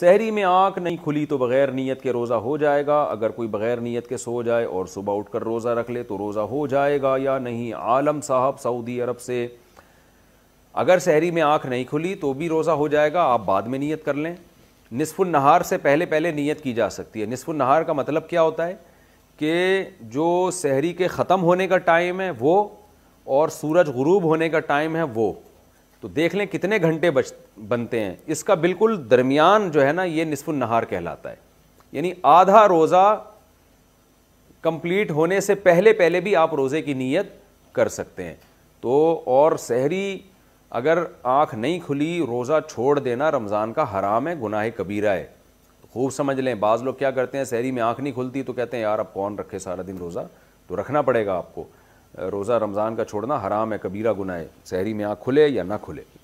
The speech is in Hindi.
शहरी में आँख नहीं खुली तो बगैर नीयत के रोज़ा हो जाएगा अगर कोई बगैर नीयत के सो जाए और सुबह उठ कर रोज़ा रख ले तो रोज़ा हो जाएगा या नहीं आलम साहब सऊदी अरब से अगर शहरी में आँख नहीं खुली तो भी रोज़ा हो जाएगा आप बाद में नीयत कर लें नसफुल नहार से पहले पहले नीयत की जा सकती है नसफुल नहार का मतलब क्या होता है कि जो शहरी के ख़त्म होने का टाइम है वो और सूरज गुरूब होने का टाइम है वो तो देख लें कितने घंटे बच बनते हैं इसका बिल्कुल दरमियान जो है ना ये नसफ़ नहार कहलाता है यानी आधा रोज़ा कंप्लीट होने से पहले पहले भी आप रोज़े की नीयत कर सकते हैं तो और शहरी अगर आँख नहीं खुली रोज़ा छोड़ देना रमज़ान का हराम है गुनाह कबीरा है तो खूब समझ लें बाज़ लोग क्या करते हैं शहरी में आँख नहीं खुलती तो कहते हैं यार अब कौन रखे सारा दिन रोज़ा तो रखना पड़ेगा आपको रोज़ा रमज़ान का छोड़ना हराम है कबीरा गुनाए शहरी में आँख खुले या ना खुले